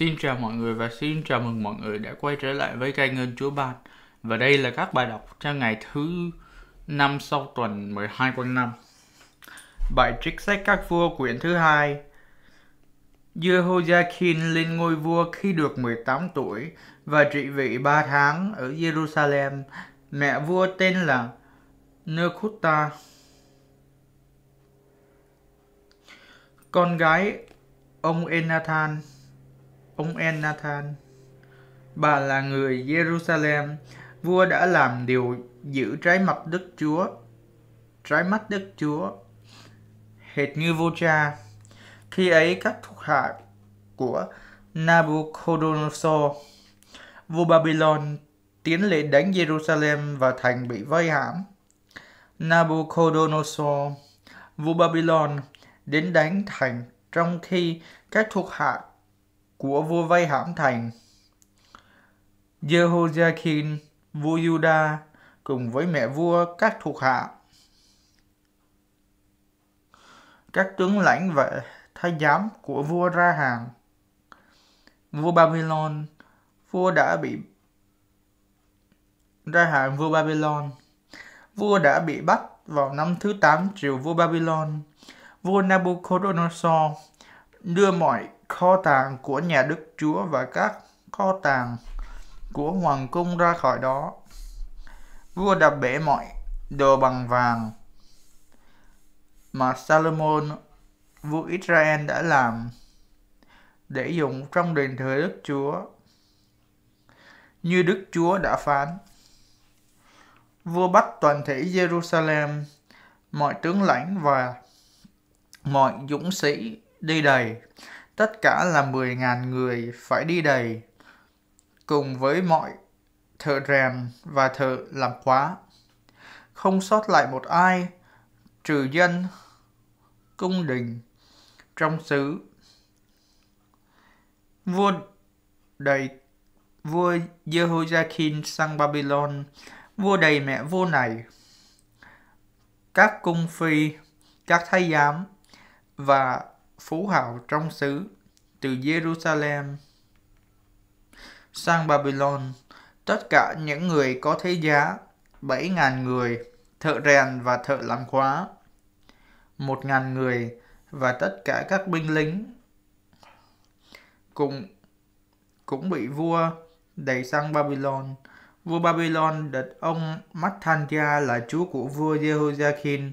Xin chào mọi người và xin chào mừng mọi người đã quay trở lại với kênh ơn Chúa Ban Và đây là các bài đọc cho ngày thứ năm sau tuần 12 quân năm Bài trích sách các vua quyển thứ hai Jehoiakim lên ngôi vua khi được 18 tuổi và trị vị 3 tháng ở Jerusalem. Mẹ vua tên là Nekuta. Con gái ông Enathan ông En Nathan. Bà là người Jerusalem, vua đã làm điều giữ trái mặt Đức Chúa, trái mắt Đức Chúa, hệt như vua cha. Khi ấy các thuộc hạ của Nabucodonosor, vua Babylon, tiến lệ đánh Jerusalem và thành bị vây hãm. Nabucodonosor, vua Babylon, đến đánh thành trong khi các thuộc hạ của vua vây hãm thành. Jehoiakim, vua Juda cùng với mẹ vua các thuộc hạ. Các tướng lãnh vệ thái giám của vua ra hàng. Vua Babylon, vua đã bị ra hàng vua Babylon. Vua đã bị bắt vào năm thứ 8 triều vua Babylon. Vua Nabucodonosor đưa mọi kho tàng của nhà Đức Chúa và các kho tàng của hoàng cung ra khỏi đó. Vua đập bể mọi đồ bằng vàng mà Salomon vua Israel đã làm để dùng trong đền thờ Đức Chúa như Đức Chúa đã phán. Vua bắt toàn thể Jerusalem, mọi tướng lãnh và mọi dũng sĩ đi đầy tất cả là 10.000 người phải đi đầy, cùng với mọi thợ rèn và thợ làm khóa. Không sót lại một ai, trừ dân, cung đình, trong xứ. Vua đầy vua Jehoiakim sang Babylon, vua đầy mẹ vua này, các cung phi, các thái giám và phú hào trong xứ từ Jerusalem sang Babylon. Tất cả những người có thế giá, 7.000 người, thợ rèn và thợ làm khóa, 1.000 người và tất cả các binh lính cũng cũng bị vua đẩy sang Babylon. Vua Babylon đặt ông Mattanja là chúa của vua Jehoiakim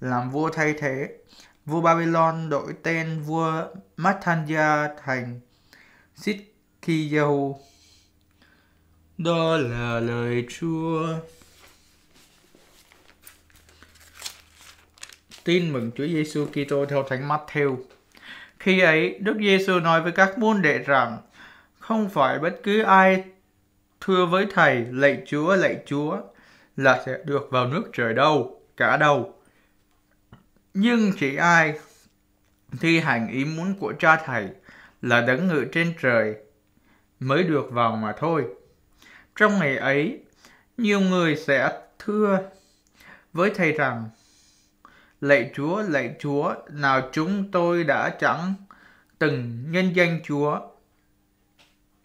làm vua thay thế vua Babylon đổi tên vua Mathanya thành Sidkiyahu. Đó là lời Chúa. Tin mừng Chúa Giêsu Kitô theo Thánh Matthew. Khi ấy, Đức Giêsu nói với các môn đệ rằng: Không phải bất cứ ai thưa với thầy, lạy Chúa, lạy Chúa là sẽ được vào nước trời đâu, cả đâu nhưng chỉ ai thi hành ý muốn của cha thầy là đấng ngự trên trời mới được vào mà thôi. Trong ngày ấy, nhiều người sẽ thưa với thầy rằng Lạy Chúa, lạy Chúa, nào chúng tôi đã chẳng từng nhân danh Chúa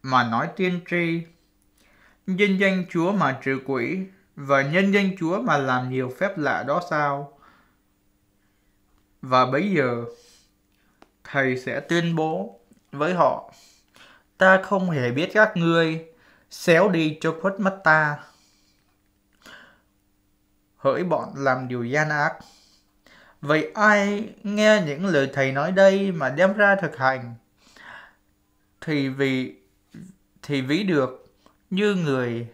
mà nói tiên tri, nhân danh Chúa mà trừ quỷ và nhân danh Chúa mà làm nhiều phép lạ đó sao? Và bây giờ, Thầy sẽ tuyên bố với họ, ta không hề biết các ngươi, xéo đi cho khuất mắt ta. Hỡi bọn làm điều gian ác. Vậy ai nghe những lời thầy nói đây mà đem ra thực hành, thì vì thì ví được như người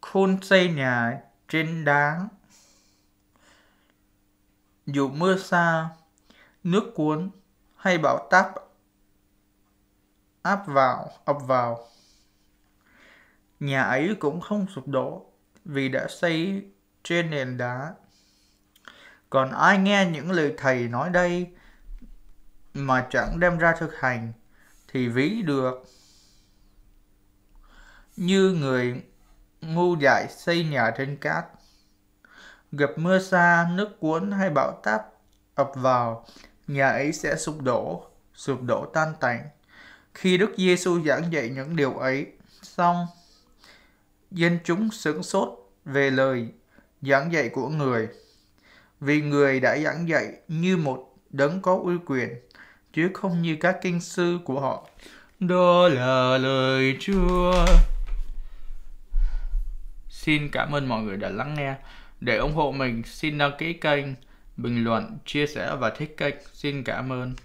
khôn xây nhà trên đá dù mưa xa, nước cuốn hay bão táp áp vào, ập vào. Nhà ấy cũng không sụp đổ vì đã xây trên nền đá. Còn ai nghe những lời thầy nói đây mà chẳng đem ra thực hành thì ví được như người ngu dại xây nhà trên cát gặp mưa xa, nước cuốn hay bão táp ập vào, nhà ấy sẽ sụp đổ, sụp đổ tan tành. Khi Đức Giêsu giảng dạy những điều ấy, xong dân chúng sững sốt về lời giảng dạy của người. Vì người đã giảng dạy như một đấng có uy quyền, chứ không như các kinh sư của họ. Đó là lời Chúa. Xin cảm ơn mọi người đã lắng nghe để ủng hộ mình xin đăng ký kênh bình luận chia sẻ và thích kênh xin cảm ơn